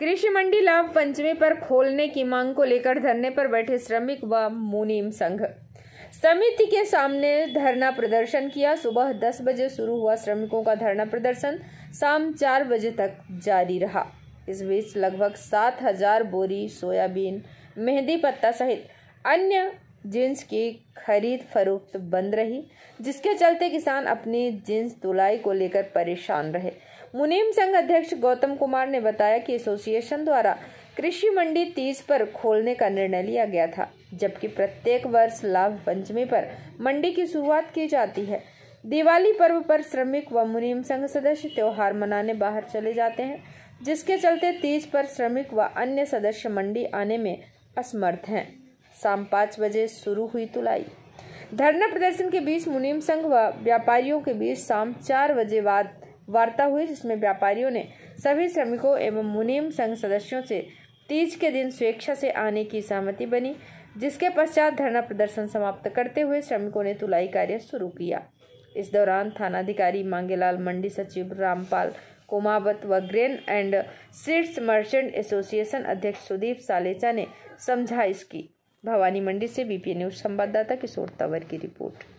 कृषि मंडी लाभ पंचमी पर खोलने की मांग को लेकर धरने पर बैठे श्रमिक व मुनीम संघ समिति के सामने धरना प्रदर्शन किया सुबह दस बजे शुरू हुआ श्रमिकों का धरना प्रदर्शन शाम चार बजे तक जारी रहा इस बीच लगभग सात हजार बोरी सोयाबीन मेहंदी पत्ता सहित अन्य जींस की खरीद फरोख्त बंद रही जिसके चलते किसान अपनी जींस तुलाई को लेकर परेशान रहे मुनीम संघ अध्यक्ष गौतम कुमार ने बताया कि एसोसिएशन द्वारा कृषि मंडी तीज पर खोलने का निर्णय लिया गया था जबकि प्रत्येक वर्ष लाभ पंचमी पर मंडी की शुरुआत की जाती है दिवाली पर्व पर श्रमिक व मुनीम संघ सदस्य त्योहार मनाने बाहर चले जाते हैं जिसके चलते तीज पर श्रमिक व अन्य सदस्य मंडी आने में असमर्थ हैं शाम पाँच बजे शुरू हुई तुलाई धरना प्रदर्शन के बीच मुनीम संघ व व्यापारियों के बीच शाम चार बजे बाद वार्ता हुई जिसमें व्यापारियों ने सभी श्रमिकों एवं मुनीम संघ सदस्यों से तीज के दिन स्वेच्छा से आने की सहमति बनी जिसके पश्चात धरना प्रदर्शन समाप्त करते हुए श्रमिकों ने तुलाई कार्य शुरू किया इस दौरान थानाधिकारी मांगेलाल मंडी सचिव रामपाल कुमावत व grain and seeds merchant association अध्यक्ष सुदीप सालेचा ने समझाइश की भवानी मंडी से बीपीए न्यूज संवाददाता किशोर तंवर की रिपोर्ट